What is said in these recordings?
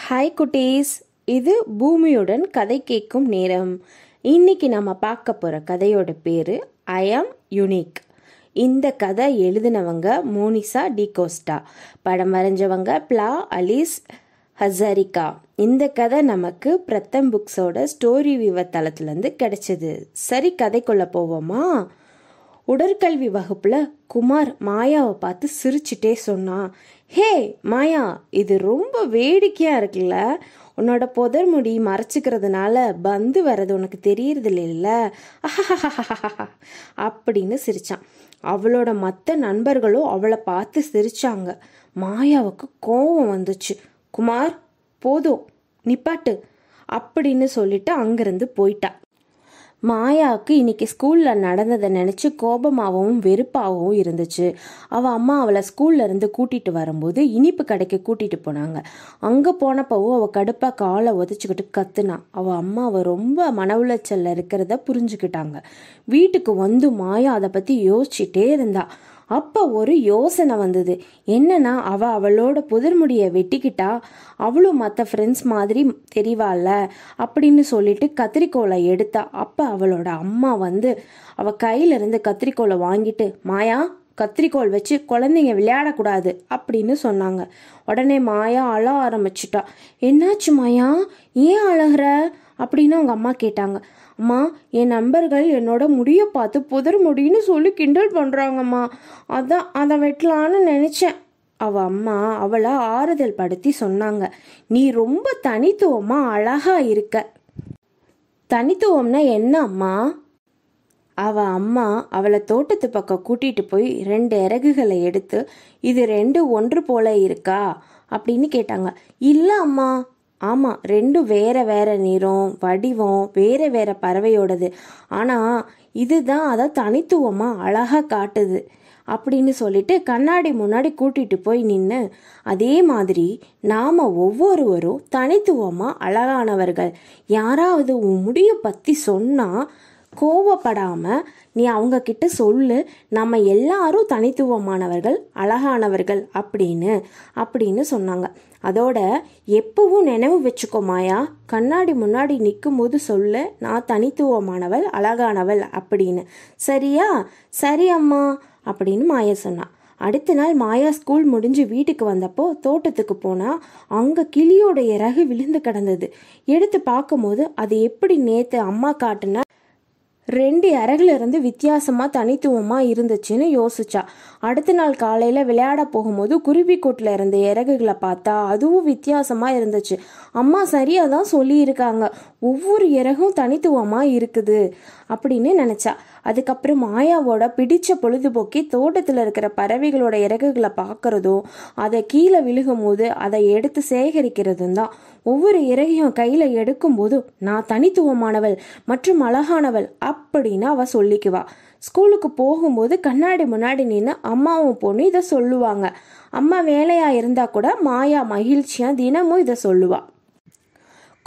hi குட்டீஸ் இது பூமியுடன் கதை கேட்கும் நேரம் இன்னைக்கு நம்ம பார்க்க போகிற கதையோட பேர் ஐ ஆம் யுனிக் இந்த கதை எழுதினவங்க மோனிசா டிகோஸ்டா படம் வரைஞ்சவங்க பிளா அலிஸ் ஹசாரிகா இந்த கதை நமக்கு பிரத்தம் புக்ஸோட ஸ்டோரி விவ தளத்துலேருந்து கிடைச்சது சரி கதைக்குள்ளே போவோமா உடற்கல்வி வகுப்புல குமார் மாயாவை பார்த்து சிரிச்சுட்டே சொன்னான் ஹே மாயா இது ரொம்ப வேடிக்கையா இருக்குல்ல உன்னோட புதர் முடி மறைச்சிக்கிறதுனால பந்து வர்றது உனக்கு தெரியறது இல்லைல்ல அப்படின்னு சிரிச்சான் அவளோட மற்ற நண்பர்களும் அவளை பார்த்து சிரிச்சாங்க மாயாவுக்கு கோபம் வந்துச்சு குமார் போதும் நிப்பாட்டு அப்படின்னு சொல்லிட்டு அங்கிருந்து போயிட்டா மாயாவுக்கு இன்னைக்கு ஸ்கூலில் நடந்ததை நினச்சி கோபமாகவும் வெறுப்பாகவும் இருந்துச்சு அவள் அம்மா அவளை ஸ்கூல்ல இருந்து கூட்டிட்டு வரும்போது இனிப்பு கடைக்கு கூட்டிகிட்டு போனாங்க அங்கே போனப்பவும் அவள் கடுப்பாக காலை உதச்சுக்கிட்டு கத்துனா அவள் அம்மா அவள் ரொம்ப மன உளைச்சலில் இருக்கிறத புரிஞ்சுக்கிட்டாங்க வீட்டுக்கு வந்து மாயா அதை பற்றி யோசிச்சுட்டே இருந்தாள் அப்போ ஒரு யோசனை வந்தது என்னன்னா அவள் அவளோட புதிர்முடியை வெட்டிக்கிட்டா அவளும் மற்ற ஃப்ரெண்ட்ஸ் மாதிரி தெரிவாள்ல அப்படின்னு சொல்லிட்டு கத்திரிக்கோலை எடுத்தா அப்போ அவளோட அம்மா வந்து அவள் இருந்து கத்திரிக்கோலை வாங்கிட்டு மாயா கத்திரிக்கோல் வச்சு குழந்தைங்க விளையாடக்கூடாது அப்படின்னு சொன்னாங்க உடனே மாயா அழ ஆரம்பிச்சிட்டா என்னாச்சு மாயா ஏன் அழகிற அப்படின்னு அவங்க அம்மா கேட்டாங்க அம்மா என் நண்பர்கள் என்னோட முடியை பார்த்து புதர் முடின்னு சொல்லி கிண்டல் பண்ணுறாங்கம்மா அதான் அதை வெட்டலான்னு நினச்சேன் அவ அம்மா அவளை ஆறுதல் படுத்தி சொன்னாங்க நீ ரொம்ப தனித்துவமாக அழகா இருக்க தனித்துவம்னா என்ன அம்மா அவ அம்மா அவளை தோட்டத்து பக்கம் கூட்டிட்டு போய் ரெண்டு இறகுகளை எடுத்து இது ரெண்டு ஒன்று போல இருக்கா அப்படின்னு கேட்டாங்க இல்லை அம்மா ஆமாம் ரெண்டும் வேறு வேறு நிறம் வடிவம் வேறு வேறு பறவையோடது ஆனால் இதுதான் அதை தனித்துவமாக அழகாக காட்டுது அப்படின்னு சொல்லிட்டு கண்ணாடி முன்னாடி கூட்டிகிட்டு போய் நின்று அதே மாதிரி நாம் ஒவ்வொருவரும் தனித்துவமாக அழகானவர்கள் யாராவது உன் முடியை பற்றி சொன்னால் கோவப்படாமல் நீ அவங்க கிட்ட சொல்லு நம்ம எல்லாரும் தனித்துவமானவர்கள் அழகானவர்கள் அப்படின்னு அப்படின்னு சொன்னாங்க அதோட எப்பவும் நினைவு வச்சுக்கோ மாயா கண்ணாடி முன்னாடி நிற்கும் போது சொல்லு நான் தனித்துவமானவள் அழகானவள் அப்படின்னு சரியா சரி அம்மா அப்படின்னு மாயா சொன்னா அடுத்த நாள் மாயா ஸ்கூல் முடிஞ்சு வீட்டுக்கு வந்தப்போ தோட்டத்துக்கு போனால் அங்கே கிளியோட இறகு விழுந்து கிடந்தது எடுத்து பார்க்கும்போது அது எப்படி நேற்று அம்மா காட்டுனா ரெண்டு இருந்து வித்தியாசமாக தனித்துவமாக இருந்துச்சுன்னு யோசிச்சா அடுத்த நாள் காலையில் விளையாட போகும்போது குருவிக்கூட்டில் இருந்த இறகுகளை பார்த்தா அதுவும் வித்தியாசமாக இருந்துச்சு அம்மா சரியாதான் தான் சொல்லியிருக்காங்க ஒவ்வொரு இறகும் தனித்துவமாக இருக்குது அப்படின்னு நினச்சா அதுக்கப்புறம் மாயாவோட பிடிச்ச பொழுதுபோக்கி தோட்டத்தில் இருக்கிற பறவைகளோட இறகுகளை பார்க்கறதும் அதை கீழே விழுகும் போது அதை எடுத்து சேகரிக்கிறதும் தான் ஒவ்வொரு இறகையும் கையில் போது நான் தனித்துவமானவள் மற்றும் அழகானவள் அப்படின்னு அவள் சொல்லிக்குவா ஸ்கூலுக்கு போகும்போது கண்ணாடி முன்னாடி நின்று அம்மாவும் பொண்ணு இதை சொல்லுவாங்க அம்மா வேலையாக இருந்தால் கூட மாயா மகிழ்ச்சியாக தினமும் இதை சொல்லுவாள்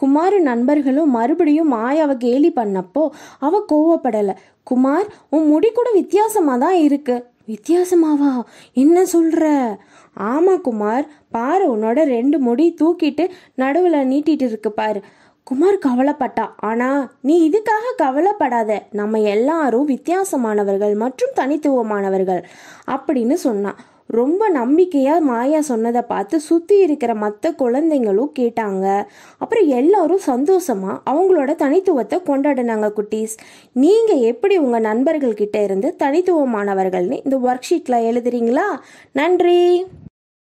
குமார் நண்பர்களும் மறுபடியும் மாயாவை கேலி பண்ணப்போ அவ கோவப்படலை குமார் உன் முடி கூட வித்தியாசமாக தான் இருக்கு வித்தியாசமாவா என்ன சொல்ற ஆமா குமார் பாரு உன்னோட ரெண்டு முடி தூக்கிட்டு நடுவில் நீட்டிட்டு இருக்கு பாரு குமார் கவலைப்பட்டா ஆனா நீ இதுக்காக கவலைப்படாத நம்ம எல்லாரும் வித்தியாசமானவர்கள் மற்றும் தனித்துவமானவர்கள் அப்படின்னு சொன்னான் ரொம்ப நம்பிக்கையாக மாயா சொன்னதை பார்த்து சுற்றி இருக்கிற மற்ற குழந்தைங்களும் கேட்டாங்க அப்புறம் எல்லாரும் சந்தோஷமாக அவங்களோட தனித்துவத்தை கொண்டாடினாங்க குட்டீஸ் நீங்கள் எப்படி உங்கள் நண்பர்கள்கிட்ட இருந்து தனித்துவமானவர்கள்னு இந்த ஒர்க் ஷீட்டில் எழுதுறீங்களா நன்றி